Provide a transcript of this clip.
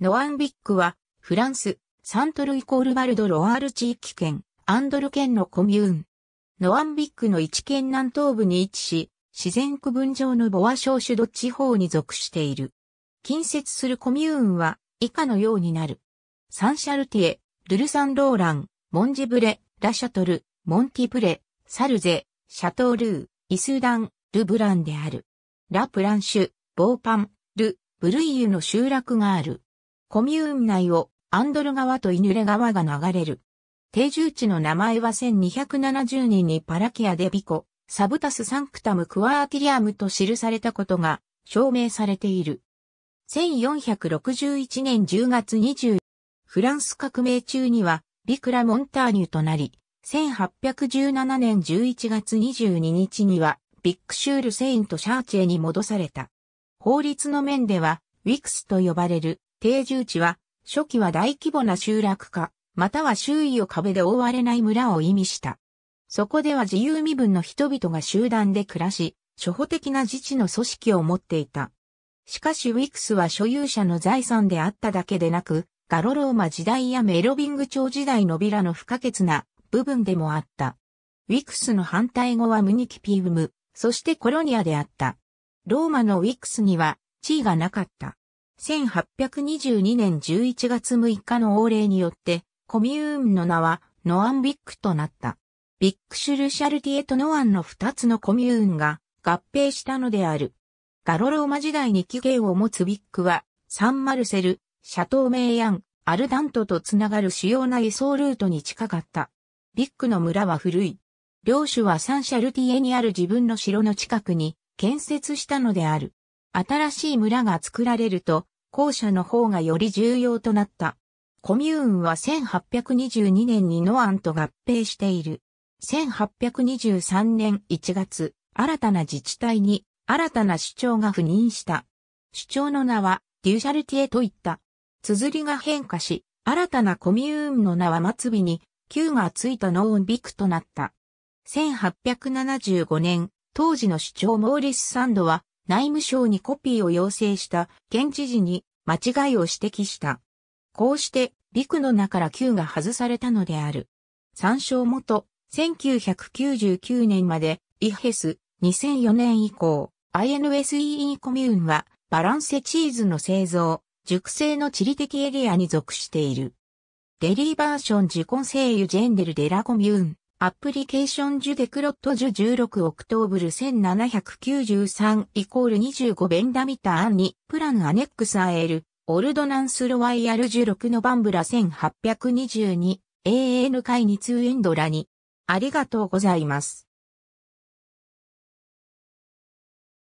ノアンビックは、フランス、サントルイコールバルド・ロワール地域圏、アンドル県のコミューン。ノアンビックの一県南東部に位置し、自然区分上のボア小種ド地方に属している。近接するコミューンは、以下のようになる。サンシャルティエ、ルルサンローラン、モンジブレ、ラシャトル、モンティブレ、サルゼ、シャトールー、イスダン、ルブランである。ラ・プランシュ、ボーパン、ル、ブルイユの集落がある。コミューン内をアンドル川とイヌレ川が流れる。定住地の名前は1270年にパラキアデビコ、サブタスサンクタムクワーティリアムと記されたことが証明されている。1461年10月20フランス革命中にはビクラ・モンターニュとなり、1817年11月22日にはビッグシュール・セイント・シャーチェに戻された。法律の面ではウィクスと呼ばれる定住地は、初期は大規模な集落化、または周囲を壁で覆われない村を意味した。そこでは自由身分の人々が集団で暮らし、初歩的な自治の組織を持っていた。しかしウィクスは所有者の財産であっただけでなく、ガロローマ時代やメロビング朝時代のビラの不可欠な部分でもあった。ウィクスの反対語はムニキピウム、そしてコロニアであった。ローマのウィクスには地位がなかった。1822年11月6日の王令によって、コミューンの名はノアンビックとなった。ビックシュルシャルティエとノアンの二つのコミューンが合併したのである。ガロローマ時代に起源を持つビックは、サンマルセル、シャトーメイヤン、アルダントとつながる主要な輸送ルートに近かった。ビックの村は古い。領主はサンシャルティエにある自分の城の近くに建設したのである。新しい村が作られると、後者の方がより重要となった。コミューンは1822年にノアンと合併している。1823年1月、新たな自治体に新たな首長が赴任した。首長の名はデュシャルティエといった。綴りが変化し、新たなコミューンの名は末尾に旧がついたノーンビクとなった。1875年、当時の首長モーリス・サンドは内務省にコピーを要請した県知事に間違いを指摘した。こうして、陸の名から旧が外されたのである。参照元、1999年まで、イヘス、2004年以降、INSEE コミューンは、バランセチーズの製造、熟成の地理的エリアに属している。デリーバーションジコンセイユジェンデルデラコミューン。アプリケーションジュデクロットジュ16オクトーブル1793イコール25ベンダミターンにプランアネックスアエルオルドナンスロワイヤル16のバンブラ1822 AN 会にーエンドラにありがとうございます。